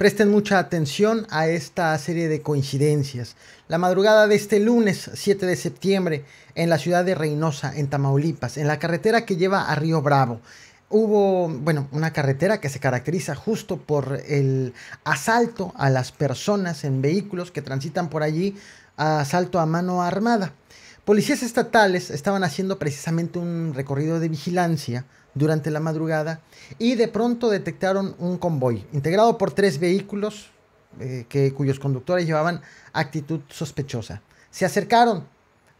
Presten mucha atención a esta serie de coincidencias. La madrugada de este lunes 7 de septiembre en la ciudad de Reynosa, en Tamaulipas, en la carretera que lleva a Río Bravo, hubo, bueno, una carretera que se caracteriza justo por el asalto a las personas en vehículos que transitan por allí, a asalto a mano armada. Policías estatales estaban haciendo precisamente un recorrido de vigilancia durante la madrugada y de pronto detectaron un convoy integrado por tres vehículos eh, que, cuyos conductores llevaban actitud sospechosa. Se acercaron.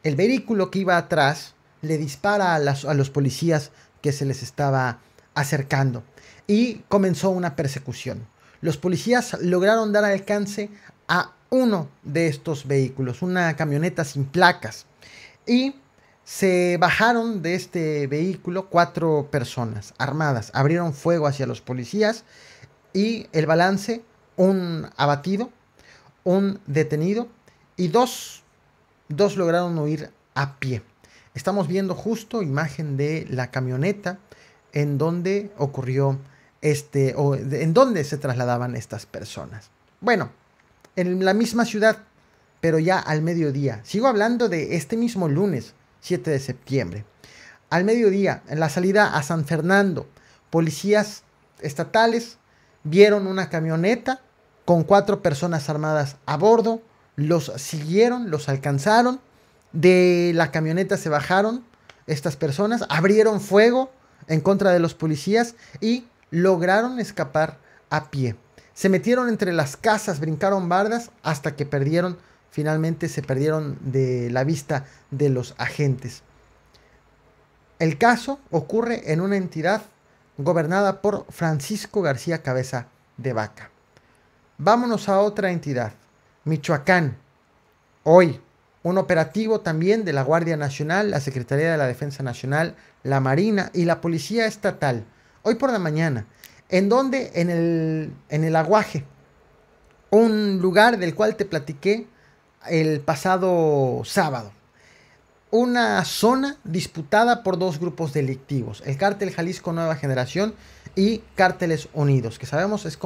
El vehículo que iba atrás le dispara a, a los policías que se les estaba acercando y comenzó una persecución. Los policías lograron dar alcance a uno de estos vehículos, una camioneta sin placas. Y se bajaron de este vehículo cuatro personas armadas, abrieron fuego hacia los policías y el balance, un abatido, un detenido y dos, dos lograron huir a pie. Estamos viendo justo imagen de la camioneta en donde ocurrió este, o en donde se trasladaban estas personas. Bueno, en la misma ciudad, pero ya al mediodía. Sigo hablando de este mismo lunes, 7 de septiembre. Al mediodía, en la salida a San Fernando, policías estatales vieron una camioneta con cuatro personas armadas a bordo, los siguieron, los alcanzaron, de la camioneta se bajaron estas personas, abrieron fuego en contra de los policías y lograron escapar a pie. Se metieron entre las casas, brincaron bardas hasta que perdieron finalmente se perdieron de la vista de los agentes. El caso ocurre en una entidad gobernada por Francisco García Cabeza de Vaca. Vámonos a otra entidad, Michoacán. Hoy, un operativo también de la Guardia Nacional, la Secretaría de la Defensa Nacional, la Marina y la Policía Estatal, hoy por la mañana, en donde en el, en el aguaje, un lugar del cual te platiqué el pasado sábado. Una zona disputada por dos grupos delictivos, el cártel Jalisco Nueva Generación y Cárteles Unidos, que sabemos es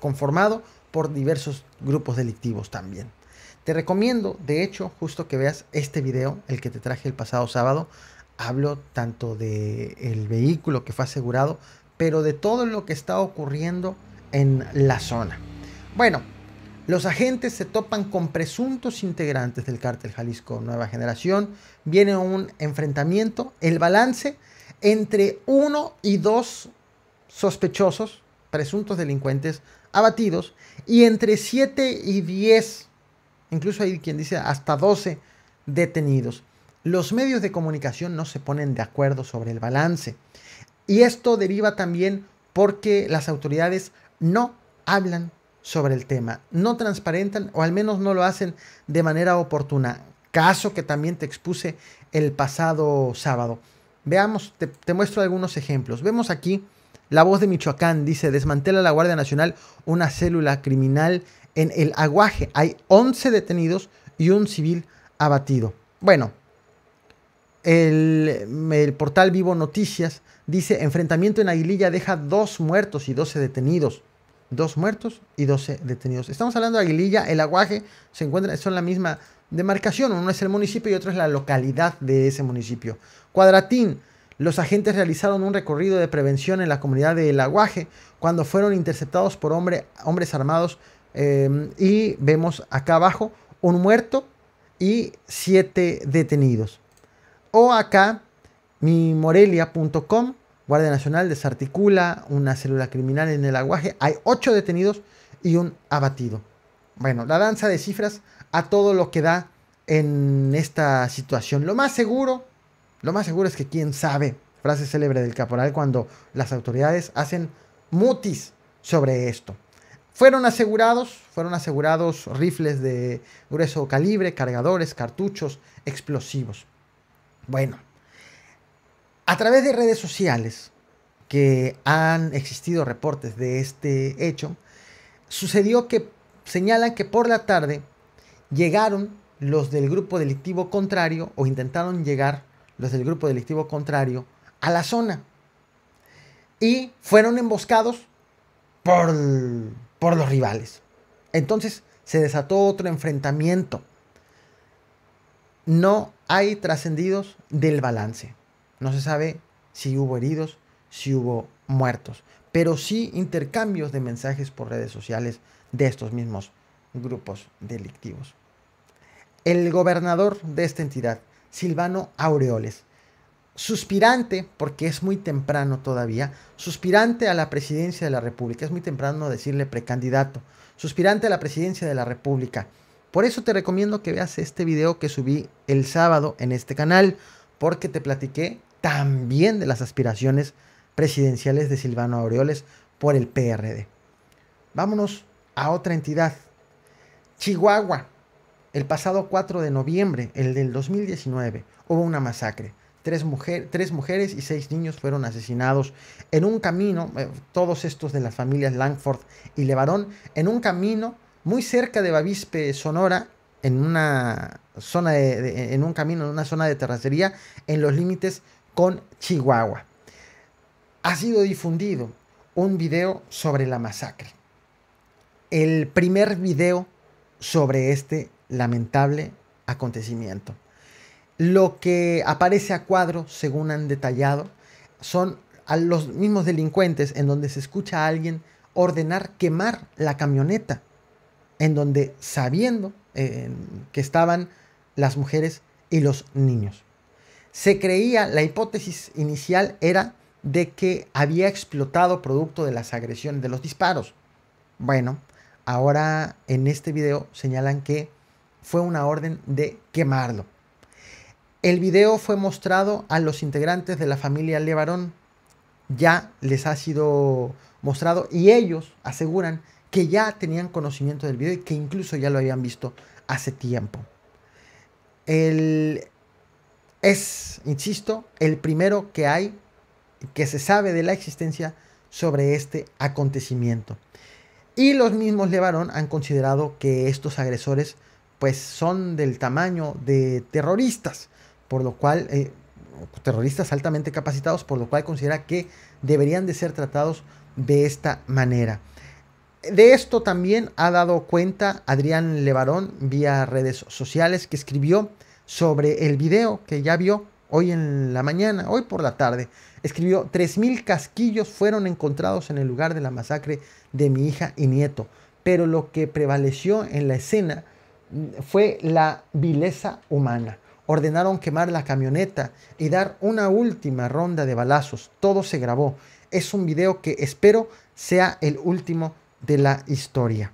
conformado por diversos grupos delictivos también. Te recomiendo, de hecho, justo que veas este video, el que te traje el pasado sábado. Hablo tanto del vehículo que fue asegurado, pero de todo lo que está ocurriendo en la zona. Bueno, los agentes se topan con presuntos integrantes del cártel Jalisco Nueva Generación. Viene un enfrentamiento, el balance entre uno y dos sospechosos, presuntos delincuentes abatidos, y entre siete y diez, incluso hay quien dice hasta doce detenidos. Los medios de comunicación no se ponen de acuerdo sobre el balance. Y esto deriva también porque las autoridades no hablan sobre el tema. No transparentan o al menos no lo hacen de manera oportuna. Caso que también te expuse el pasado sábado. Veamos, te, muestro algunos ejemplos. Vemos aquí la voz de Michoacán, dice, desmantela la Guardia Nacional una célula criminal en el aguaje. Hay 11 detenidos y un civil abatido. Bueno, el, el, portal Vivo Noticias dice, enfrentamiento en Aguililla deja dos muertos y 12 detenidos dos muertos y 12 detenidos. Estamos hablando de Aguililla, el aguaje, se encuentran, son la misma demarcación, uno es el municipio y otro es la localidad de ese municipio. Cuadratín, los agentes realizaron un recorrido de prevención en la comunidad de El Aguaje cuando fueron interceptados por hombres armados em, y vemos acá abajo un muerto y siete detenidos. O acá mimorelia.com. Guardia Nacional desarticula una célula criminal en el aguaje. Hay ocho detenidos y un abatido. Bueno, la danza de cifras a todo lo que da en esta situación. Lo más seguro, lo más seguro es que quién sabe, frase célebre del caporal cuando las autoridades hacen mutis sobre esto. Fueron asegurados, fueron asegurados rifles de grueso calibre, cargadores, cartuchos, explosivos. Bueno, a través de redes sociales que han existido reportes de este hecho, sucedió que señalan que por la tarde llegaron los del grupo delictivo contrario o intentaron llegar los del grupo delictivo contrario a la zona y fueron emboscados por, los rivales. Entonces se desató otro enfrentamiento. No hay trascendidos del balance. No se sabe si hubo heridos, si hubo muertos, pero sí intercambios de mensajes por redes sociales de estos mismos grupos delictivos. El gobernador de esta entidad, Silvano Aureoles, suspirante, porque es muy temprano todavía, suspirante a la presidencia de la República, es muy temprano decirle precandidato, suspirante a la presidencia de la República. Por eso te recomiendo que veas este video que subí el sábado en este canal, porque te platiqué también de las aspiraciones presidenciales de Silvano Aureoles por el PRD. Vámonos a otra entidad, Chihuahua. El pasado 4 de noviembre, el del 2019, hubo una masacre. Tres, tres mujeres y seis niños fueron asesinados en un camino, eh, todos estos de las familias Langford y Levarón, en un camino muy cerca de Bavispe, Sonora, en una zona de, en un camino, en una zona de terracería, en los límites con Chihuahua. Ha sido difundido un video sobre la masacre. El primer video sobre este lamentable acontecimiento. Lo que aparece a cuadro, según han detallado, son a los mismos delincuentes en donde se escucha a alguien ordenar quemar la camioneta, en donde sabiendo eh, que estaban las mujeres y los niños. Se creía, la hipótesis inicial era de que había explotado producto de las agresiones, de los disparos. Bueno, ahora en este video señalan que fue una orden de quemarlo. El video fue mostrado a los integrantes de la familia Levarón. Ya les ha sido mostrado y ellos aseguran que ya tenían conocimiento del video y que incluso ya lo habían visto hace tiempo. El es, insisto, el primero que hay, que se sabe de la existencia sobre este acontecimiento. Y los mismos Levarón han considerado que estos agresores pues son del tamaño de terroristas, por lo cual, eh, terroristas altamente capacitados, por lo cual considera que deberían de ser tratados de esta manera. De esto también ha dado cuenta Adrián Levarón vía redes sociales que escribió sobre el video que ya vio hoy en la mañana, hoy por la tarde. Escribió, 3.000 casquillos fueron encontrados en el lugar de la masacre de mi hija y nieto, pero lo que prevaleció en la escena mm, fue la vileza humana. Ordenaron quemar la camioneta y dar una última ronda de balazos. Todo se grabó. Es un video que espero sea el último de la historia.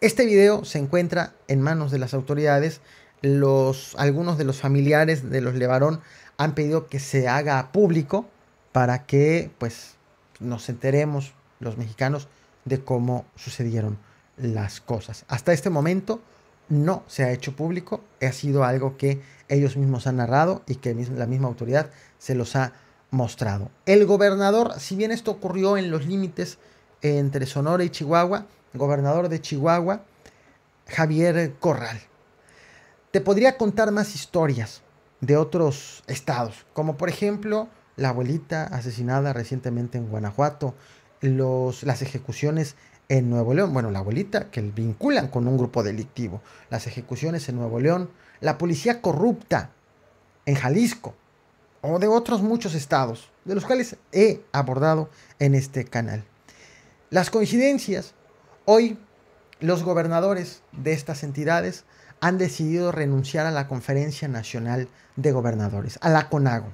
Este video se encuentra en manos de las autoridades los, algunos de los familiares de los Levarón han pedido que se haga público para que pues, nos enteremos los mexicanos de cómo sucedieron las cosas. Hasta este momento no se ha hecho público, ha sido algo que ellos mismos han narrado y que la misma autoridad se los ha mostrado. El gobernador, si bien esto ocurrió en los límites entre Sonora y Chihuahua, gobernador de Chihuahua, Javier Corral, te podría contar más historias de otros estados, como por ejemplo la abuelita asesinada recientemente en Guanajuato, los, las ejecuciones en Nuevo León, bueno, la abuelita que vinculan con un grupo delictivo, las ejecuciones en Nuevo León, la policía corrupta en Jalisco o de otros muchos estados, de los cuales he abordado en este canal. Las coincidencias, hoy los gobernadores de estas entidades han decidido renunciar a la Conferencia Nacional de Gobernadores, a la CONAGO.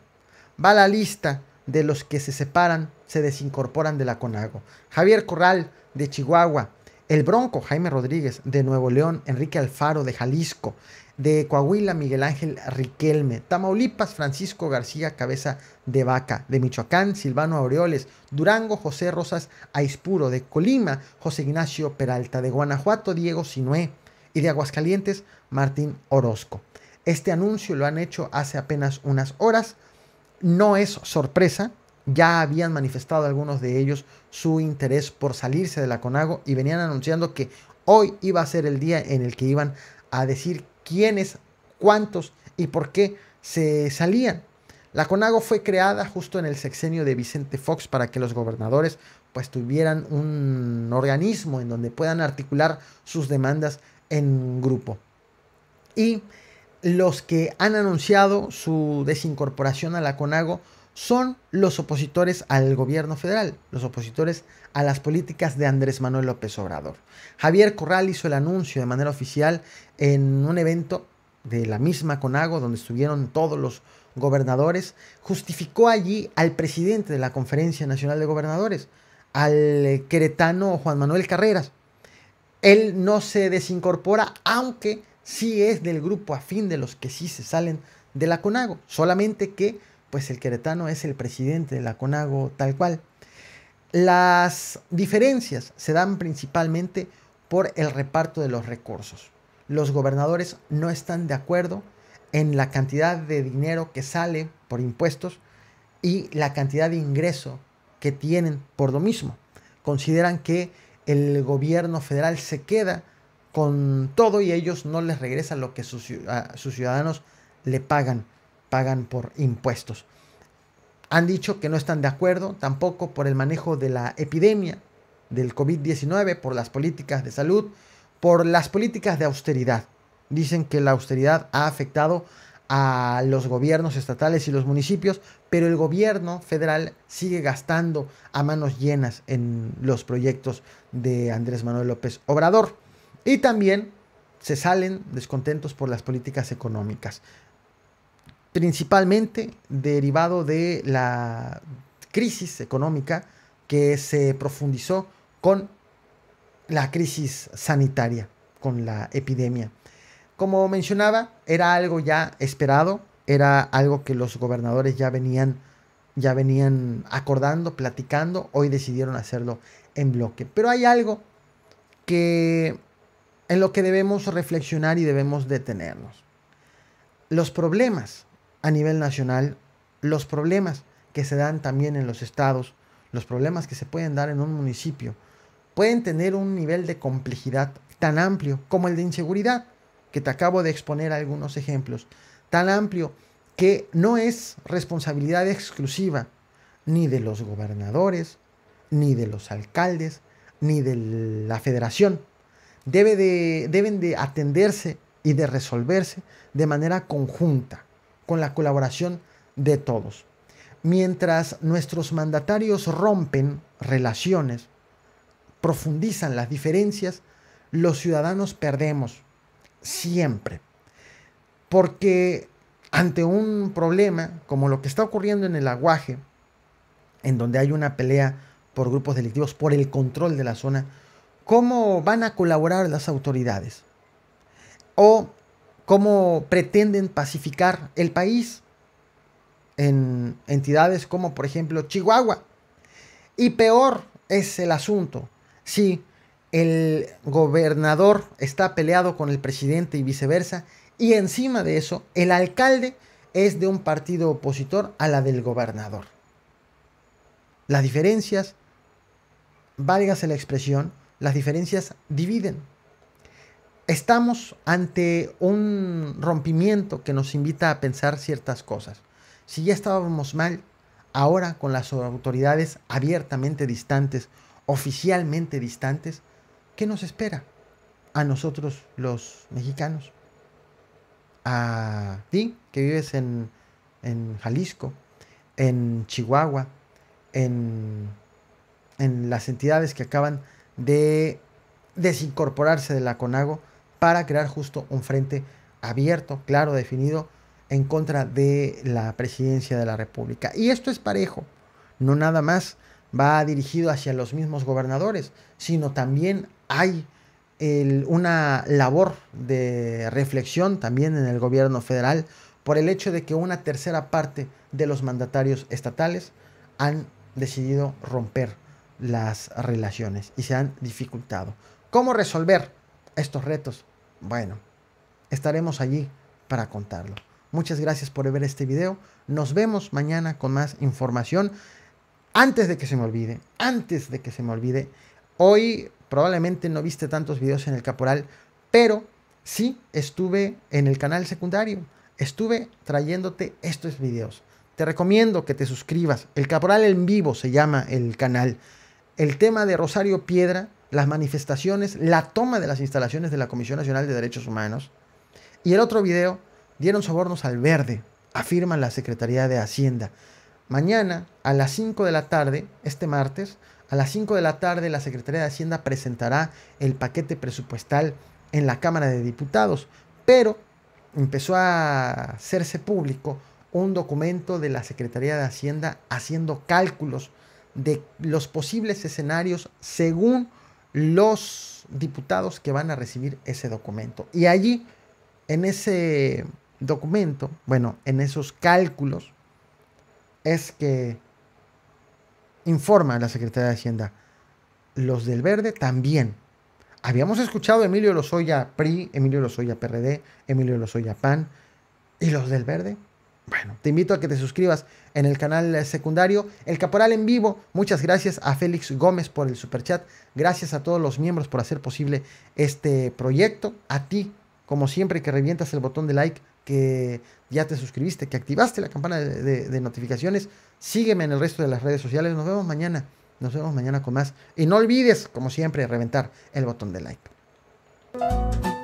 Va la lista de los que se separan, se desincorporan de la CONAGO. Javier Corral de Chihuahua, el Bronco Jaime Rodríguez de Nuevo León, Enrique Alfaro de Jalisco, de Coahuila Miguel Ángel Riquelme, Tamaulipas Francisco García Cabeza de Vaca, de Michoacán Silvano Aureoles, Durango José Rosas Aispuro, de Colima José Ignacio Peralta, de Guanajuato Diego Sinué, y de Aguascalientes, Martín Orozco. Este anuncio lo han hecho hace apenas unas horas. No es sorpresa, ya habían manifestado algunos de ellos su interés por salirse de la CONAGO y venían anunciando que hoy iba a ser el día en el que iban a decir quiénes, cuántos y por qué se salían. La CONAGO fue creada justo en el sexenio de Vicente Fox para que los gobernadores pues tuvieran un organismo en donde puedan articular sus demandas en grupo. Y los que han anunciado su desincorporación a la CONAGO son los opositores al gobierno federal, los opositores a las políticas de Andrés Manuel López Obrador. Javier Corral hizo el anuncio de manera oficial en un evento de la misma CONAGO, donde estuvieron todos los gobernadores, justificó allí al presidente de la Conferencia Nacional de Gobernadores, al queretano Juan Manuel Carreras, él no se desincorpora, aunque sí es del grupo afín de los que sí se salen de la CONAGO. Solamente que, pues el queretano es el presidente de la CONAGO tal cual. Las diferencias se dan principalmente por el reparto de los recursos. Los gobernadores no están de acuerdo en la cantidad de dinero que sale por impuestos y la cantidad de ingreso que tienen por lo mismo. Consideran que el gobierno federal se queda con todo y ellos no les regresan lo que sus, ciudadanos le pagan, pagan por impuestos. Han dicho que no están de acuerdo tampoco por el manejo de la epidemia del COVID-19, por las políticas de salud, por las políticas de austeridad. Dicen que la austeridad ha afectado a los gobiernos estatales y los municipios, pero el gobierno federal sigue gastando a manos llenas en los proyectos de Andrés Manuel López Obrador. Y también se salen descontentos por las políticas económicas, principalmente derivado de la crisis económica que se profundizó con la crisis sanitaria, con la epidemia. Como mencionaba, era algo ya esperado, era algo que los gobernadores ya venían, ya venían acordando, platicando, hoy decidieron hacerlo en bloque. Pero hay algo que en lo que debemos reflexionar y debemos detenernos. Los problemas a nivel nacional, los problemas que se dan también en los estados, los problemas que se pueden dar en un municipio, pueden tener un nivel de complejidad tan amplio como el de inseguridad, que te acabo de exponer algunos ejemplos, tan amplio que no es responsabilidad exclusiva ni de los gobernadores, ni de los alcaldes, ni de la federación. Debe deben de atenderse y de resolverse de manera conjunta, con la colaboración de todos. Mientras nuestros mandatarios rompen relaciones, profundizan las diferencias, los ciudadanos perdemos siempre. Porque ante un problema como lo que está ocurriendo en el aguaje, en donde hay una pelea por grupos delictivos, por el control de la zona, ¿cómo van a colaborar las autoridades? ¿O cómo pretenden pacificar el país en entidades como por ejemplo Chihuahua? Y peor es el asunto, si el gobernador está peleado con el presidente y viceversa, y encima de eso, el alcalde es de un partido opositor a la del gobernador. Las diferencias, válgase la expresión, las diferencias dividen. Estamos ante un rompimiento que nos invita a pensar ciertas cosas. Si ya estábamos mal, ahora con las autoridades abiertamente distantes, oficialmente distantes, ¿qué nos espera a nosotros los mexicanos? a ti que vives en, Jalisco, en Chihuahua, en, en las entidades que acaban de desincorporarse de la CONAGO para crear justo un frente abierto, claro, definido en contra de la presidencia de la República. Y esto es parejo, no nada más va dirigido hacia los mismos gobernadores, sino también hay una labor de reflexión también en el gobierno federal por el hecho de que una tercera parte de los mandatarios estatales han decidido romper las relaciones y se han dificultado. ¿Cómo resolver estos retos? Bueno, estaremos allí para contarlo. Muchas gracias por ver este video. Nos vemos mañana con más información. Antes de que se me olvide, antes de que se me olvide, Hoy probablemente no viste tantos videos en el caporal, pero sí estuve en el canal secundario. Estuve trayéndote estos videos. Te recomiendo que te suscribas. El caporal en vivo se llama el canal. El tema de Rosario Piedra, las manifestaciones, la toma de las instalaciones de la Comisión Nacional de Derechos Humanos. Y el otro video, dieron sobornos al verde, afirma la Secretaría de Hacienda. Mañana a las 5 de la tarde, este martes, a las 5 de la tarde, la Secretaría de Hacienda presentará el paquete presupuestal en la Cámara de Diputados, pero empezó a hacerse público un documento de la Secretaría de Hacienda haciendo cálculos de los posibles escenarios según los diputados que van a recibir ese documento. Y allí, en ese documento, bueno, en esos cálculos, es que informa la Secretaría de Hacienda. Los del Verde también. Habíamos escuchado a Emilio Lozoya PRI, Emilio Lozoya PRD, Emilio Lozoya PAN. ¿Y los del Verde? Bueno, te invito a que te suscribas en el canal secundario El Caporal en Vivo. Muchas gracias a Félix Gómez por el superchat. Gracias a todos los miembros por hacer posible este proyecto. A ti, como siempre, que revientas el botón de like, que ya te suscribiste, que activaste la campana de, de notificaciones. Sígueme en el resto de las redes sociales. Nos vemos mañana. Nos vemos mañana con más. Y no olvides, como siempre, reventar el botón de like.